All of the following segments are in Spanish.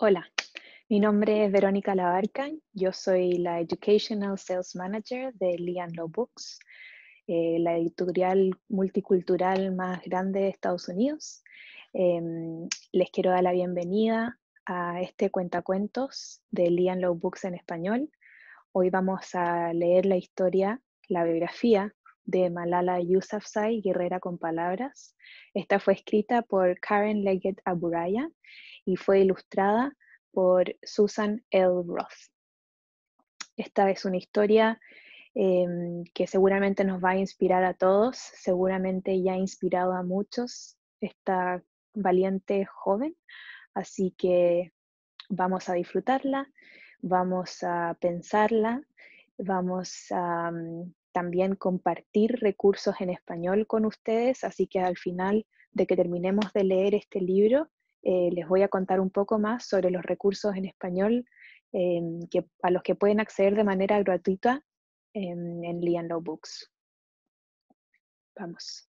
Hola, mi nombre es Verónica Labarca, yo soy la Educational Sales Manager de Lian Low Books, eh, la editorial multicultural más grande de Estados Unidos. Em, les quiero dar la bienvenida a este cuentacuentos de Lian Low Books en español. Hoy vamos a leer la historia, la biografía de Malala Yousafzai, Guerrera con Palabras. Esta fue escrita por Karen Leggett Aburaya y fue ilustrada por Susan L. Roth. Esta es una historia em, que seguramente nos va a inspirar a todos, seguramente ya ha inspirado a muchos esta valiente joven, así que vamos a disfrutarla, vamos a pensarla, vamos a mm, también compartir recursos en español con ustedes, así que al final de que terminemos de leer este libro, eh, les voy a contar un poco más sobre los recursos en español em, a los que pueden acceder de manera gratuita en, en Books. Vamos.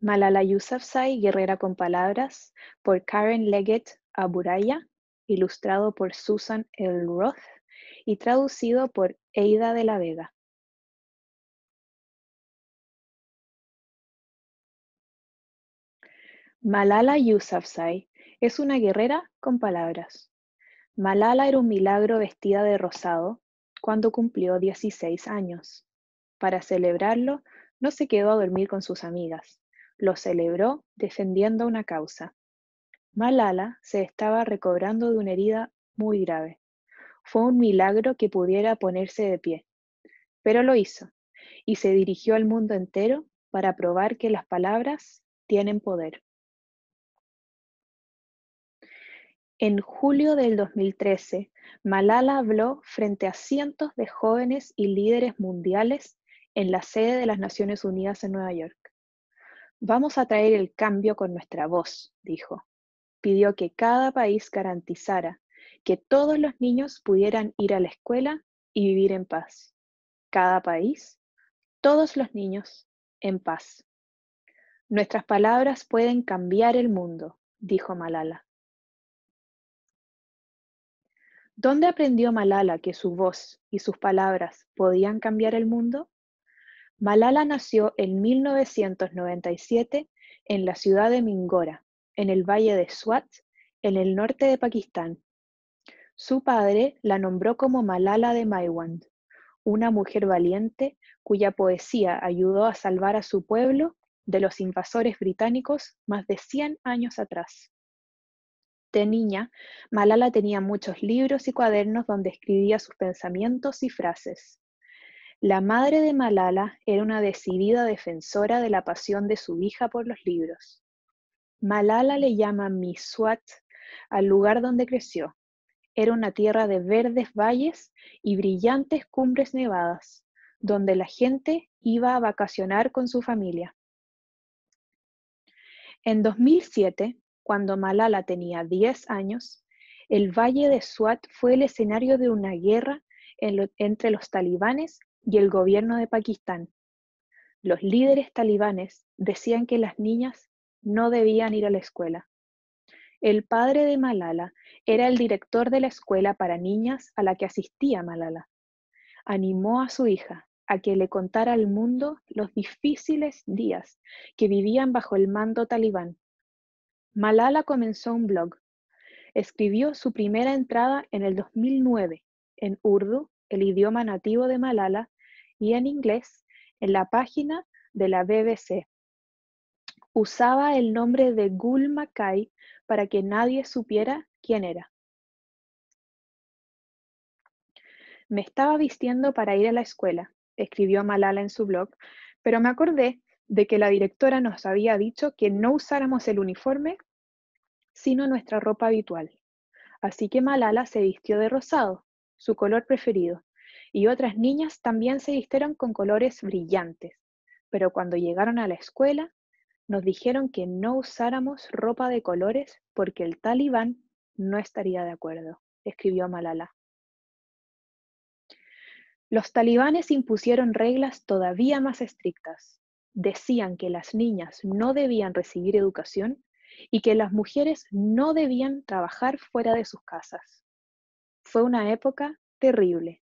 Malala Yousafzai, Guerrera con Palabras, por Karen Leggett Aburaya, ilustrado por Susan L. Roth y traducido por Eida de la Vega. Malala Yousafzai es una guerrera con palabras. Malala era un milagro vestida de rosado cuando cumplió 16 años. Para celebrarlo, no se quedó a dormir con sus amigas. Lo celebró defendiendo una causa. Malala se estaba recobrando de una herida muy grave. Fue un milagro que pudiera ponerse de pie, pero lo hizo y se dirigió al mundo entero para probar que las palabras tienen poder. En julio del 2013, Malala habló frente a cientos de jóvenes y líderes mundiales en la sede de las Naciones Unidas en Nueva York. Vamos a traer el cambio con nuestra voz, dijo pidió que cada país garantizara que todos los niños pudieran ir a la escuela y vivir en paz. Cada país, todos los niños, en paz. Nuestras palabras pueden cambiar el mundo, dijo Malala. ¿Dónde aprendió Malala que su voz y sus palabras podían cambiar el mundo? Malala nació en 1997 en la ciudad de Mingora, en el valle de Swat, en el norte de Pakistán. Su padre la nombró como Malala de Maiwand, una mujer valiente cuya poesía ayudó a salvar a su pueblo de los invasores británicos más de 100 años atrás. De niña, Malala tenía muchos libros y cuadernos donde escribía sus pensamientos y frases. La madre de Malala era una decidida defensora de la pasión de su hija por los libros. Malala le llama Miswat al lugar donde creció. Era una tierra de verdes valles y brillantes cumbres nevadas, donde la gente iba a vacacionar con su familia. En 2007, cuando Malala tenía 10 años, el valle de Swat fue el escenario de una guerra entre los talibanes y el gobierno de Pakistán. Los líderes talibanes decían que las niñas no debían ir a la escuela. El padre de Malala era el director de la escuela para niñas a la que asistía Malala. Animó a su hija a que le contara al mundo los difíciles días que vivían bajo el mando talibán. Malala comenzó un blog. Escribió su primera entrada en el 2009 en urdu, el idioma nativo de Malala, y en inglés en la página de la BBC. Usaba el nombre de Gul Makai para que nadie supiera quién era. Me estaba vistiendo para ir a la escuela, escribió Malala en su blog, pero me acordé de que la directora nos había dicho que no usáramos el uniforme, sino nuestra ropa habitual. Así que Malala se vistió de rosado, su color preferido, y otras niñas también se vistieron con colores brillantes. Pero cuando llegaron a la escuela, nos dijeron que no usáramos ropa de colores porque el talibán no estaría de acuerdo, escribió Malala. Los talibanes impusieron reglas todavía más estrictas. Decían que las niñas no debían recibir educación y que las mujeres no debían trabajar fuera de sus casas. Fue una época terrible.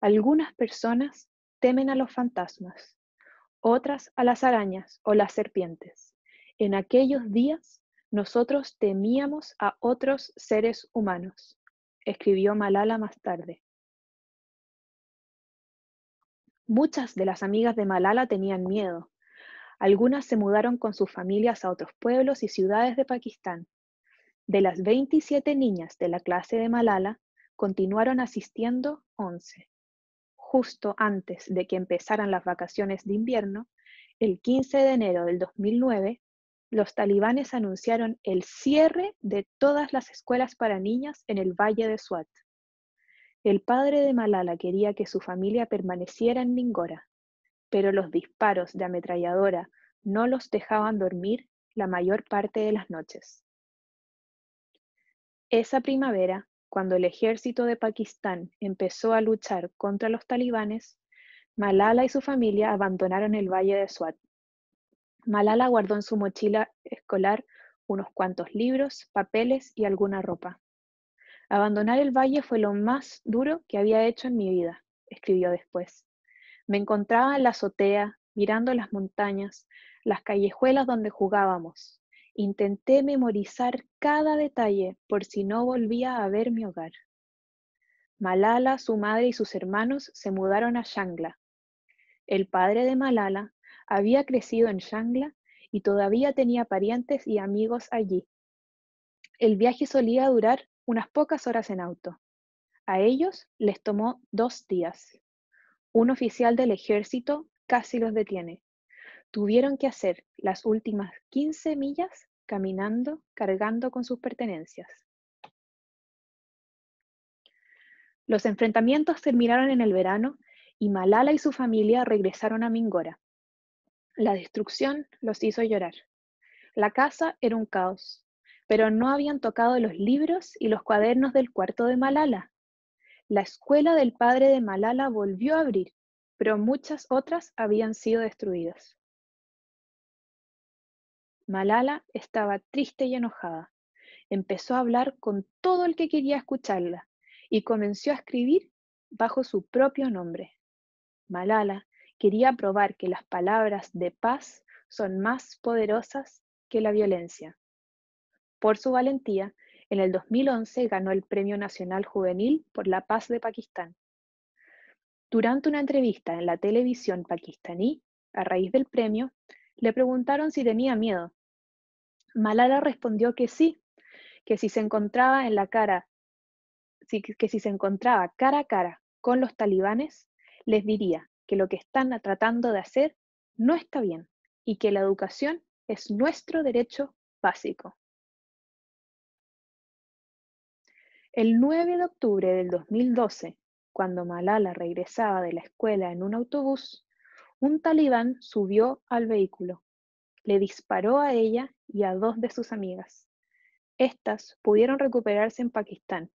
Algunas personas temen a los fantasmas, otras a las arañas o las serpientes. En aquellos días nosotros temíamos a otros seres humanos, escribió Malala más tarde. Muchas de las amigas de Malala tenían miedo. Algunas se mudaron con sus familias a otros pueblos y ciudades de Pakistán. De las 27 niñas de la clase de Malala, continuaron asistiendo 11 justo antes de que empezaran las vacaciones de invierno, el 15 de enero del 2009, los talibanes anunciaron el cierre de todas las escuelas para niñas en el valle de Swat. El padre de Malala quería que su familia permaneciera en Ningora, pero los disparos de ametralladora no los dejaban dormir la mayor parte de las noches. Esa primavera, cuando el ejército de Pakistán empezó a luchar contra los talibanes, Malala y su familia abandonaron el valle de Swat. Malala guardó en su mochila escolar unos cuantos libros, papeles y alguna ropa. Abandonar el valle fue lo más duro que había hecho en mi vida, escribió después. Me encontraba en la azotea, mirando las montañas, las callejuelas donde jugábamos, Intenté memorizar cada detalle por si no volvía a ver mi hogar. Malala, su madre y sus hermanos se mudaron a Shangla. El padre de Malala había crecido en Shangla y todavía tenía parientes y amigos allí. El viaje solía durar unas pocas horas en auto. A ellos les tomó dos días. Un oficial del ejército casi los detiene. Tuvieron que hacer las últimas 15 millas caminando, cargando con sus pertenencias. Los enfrentamientos terminaron en el verano y Malala y su familia regresaron a Mingora. La destrucción los hizo llorar. La casa era un caos, pero no habían tocado los libros y los cuadernos del cuarto de Malala. La escuela del padre de Malala volvió a abrir, pero muchas otras habían sido destruidas. Malala estaba triste y enojada. Empezó a hablar con todo el que quería escucharla y comenzó a escribir bajo su propio nombre. Malala quería probar que las palabras de paz son más poderosas que la violencia. Por su valentía, en el 2011 ganó el Premio Nacional Juvenil por la Paz de Pakistán. Durante una entrevista en la televisión pakistaní, a raíz del premio, le preguntaron si tenía miedo Malala respondió que sí, que si se encontraba en la cara, que si se encontraba cara a cara con los talibanes, les diría que lo que están tratando de hacer no está bien y que la educación es nuestro derecho básico. El 9 de octubre del 2012, cuando Malala regresaba de la escuela en un autobús, un talibán subió al vehículo le disparó a ella y a dos de sus amigas. Estas pudieron recuperarse en Pakistán,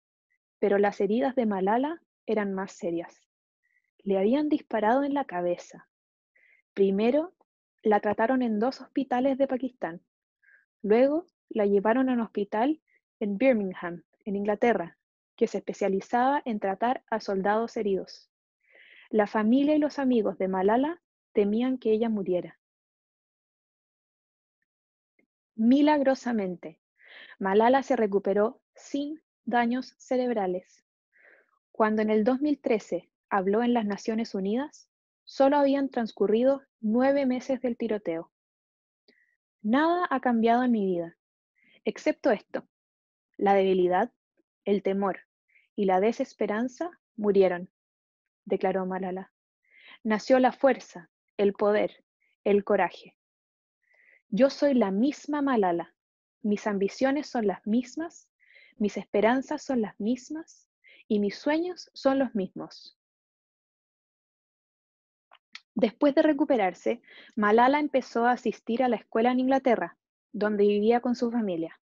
pero las heridas de Malala eran más serias. Le habían disparado en la cabeza. Primero, la trataron en dos hospitales de Pakistán. Luego, la llevaron a un hospital en Birmingham, en Inglaterra, que se especializaba en tratar a soldados heridos. La familia y los amigos de Malala temían que ella muriera milagrosamente. Malala se recuperó sin daños cerebrales. Cuando en el 2013 habló en las Naciones Unidas, solo habían transcurrido nueve meses del tiroteo. Nada ha cambiado en mi vida, excepto esto. La debilidad, el temor y la desesperanza murieron, declaró Malala. Nació la fuerza, el poder, el coraje. Yo soy la misma Malala. Mis ambiciones son las mismas, mis esperanzas son las mismas y mis sueños son los mismos. Después de recuperarse, Malala empezó a asistir a la escuela en Inglaterra, donde vivía con su familia,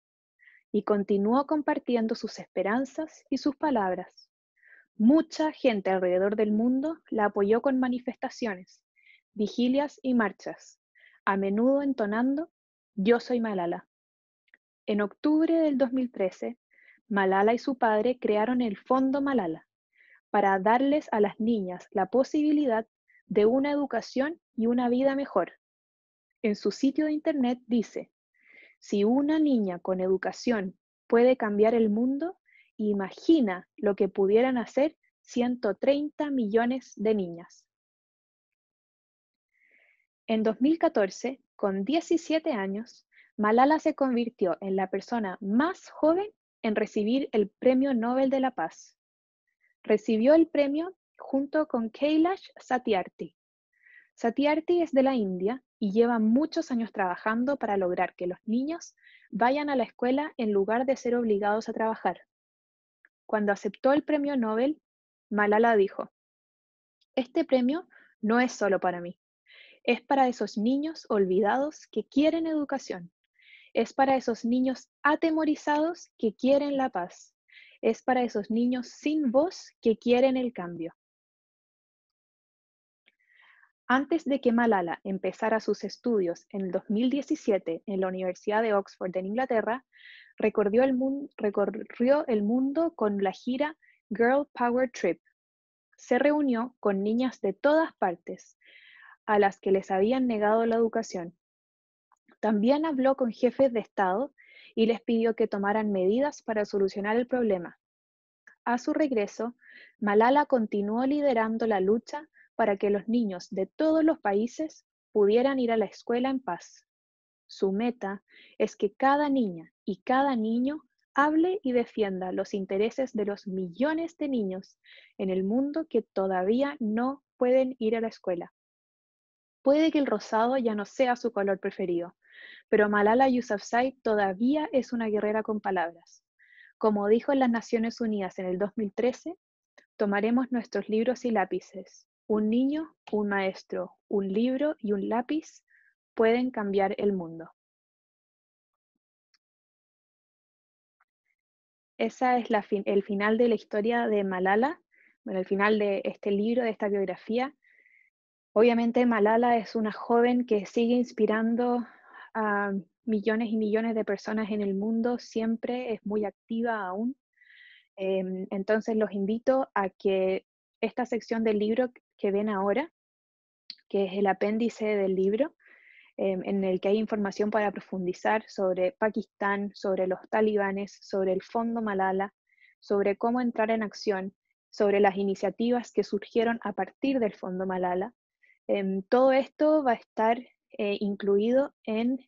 y continuó compartiendo sus esperanzas y sus palabras. Mucha gente alrededor del mundo la apoyó con manifestaciones, vigilias y marchas, a menudo entonando Yo soy Malala. En octubre del 2013, Malala y su padre crearon el Fondo Malala para darles a las niñas la posibilidad de una educación y una vida mejor. En su sitio de internet dice, si una niña con educación puede cambiar el mundo, imagina lo que pudieran hacer 130 millones de niñas. En 2014, con 17 años, Malala se convirtió en la persona más joven en recibir el Premio Nobel de la Paz. Recibió el premio junto con Kailash Satyarthi. Satyarthi es de la India y lleva muchos años trabajando para lograr que los niños vayan a la escuela en lugar de ser obligados a trabajar. Cuando aceptó el premio Nobel, Malala dijo, este premio no es solo para mí, es para esos niños olvidados que quieren educación. Es para esos niños atemorizados que quieren la paz. Es para esos niños sin voz que quieren el cambio. Antes de que Malala empezara sus estudios en 2017 en la Universidad de Oxford en Inglaterra, recorrió el, recorrió el mundo con la gira Girl Power Trip. Se reunió con niñas de todas partes, a las que les habían negado la educación. También habló con jefes de Estado y les pidió que tomaran medidas para solucionar el problema. A su regreso, Malala continuó liderando la lucha para que los niños de todos los países pudieran ir a la escuela en paz. Su meta es que cada niña y cada niño hable y defienda los intereses de los millones de niños en el mundo que todavía no pueden ir a la escuela. Puede que el rosado ya no sea su color preferido, pero Malala Yousafzai todavía es una guerrera con palabras. Como dijo en las Naciones Unidas en el 2013, tomaremos nuestros libros y lápices. Un niño, un maestro, un libro y un lápiz pueden cambiar el mundo. Esa es el final de la historia de Malala, el final de este libro, de esta biografía, Obviamente Malala es una joven que sigue inspirando a millones y millones de personas en el mundo, siempre es muy activa aún. Em, entonces los invito a que esta sección del libro que ven ahora, que es el apéndice del libro, em, en el que hay información para profundizar sobre Pakistán, sobre los talibanes, sobre el fondo Malala, sobre cómo entrar en acción, sobre las iniciativas que surgieron a partir del fondo Malala, Em, todo esto va a estar eh, incluido en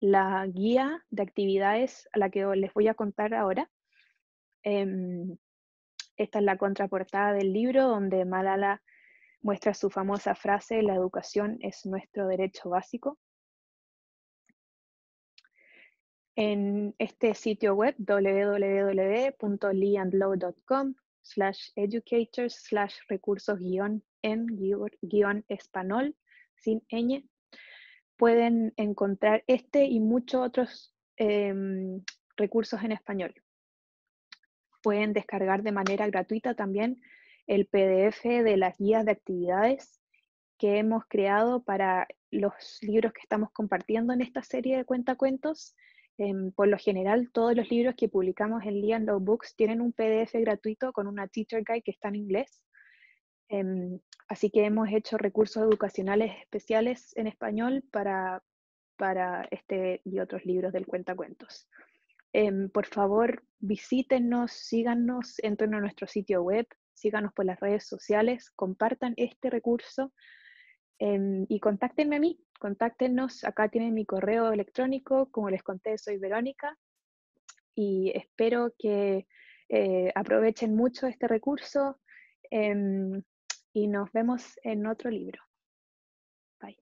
la guía de actividades a la que les voy a contar ahora. Em, esta es la contraportada del libro donde Malala muestra su famosa frase, la educación es nuestro derecho básico. En este sitio web www.leandlow.com slash educators slash recursos guión en guión español, sin ñ. Pueden encontrar este y muchos otros em, recursos en español. Pueden descargar de manera gratuita también el PDF de las guías de actividades que hemos creado para los libros que estamos compartiendo en esta serie de cuentacuentos. Em, por lo general, todos los libros que publicamos en Lian Low Books tienen un PDF gratuito con una teacher guide que está en inglés. Em, Así que hemos hecho recursos educacionales especiales en español para, para este y otros libros del Cuentacuentos. Em, por favor, visítenos, síganos, entren a nuestro sitio web, síganos por las redes sociales, compartan este recurso em, y contáctenme a mí, contáctenos. Acá tienen mi correo electrónico, como les conté, soy Verónica y espero que eh, aprovechen mucho este recurso. Em, y nos vemos en otro libro. Bye.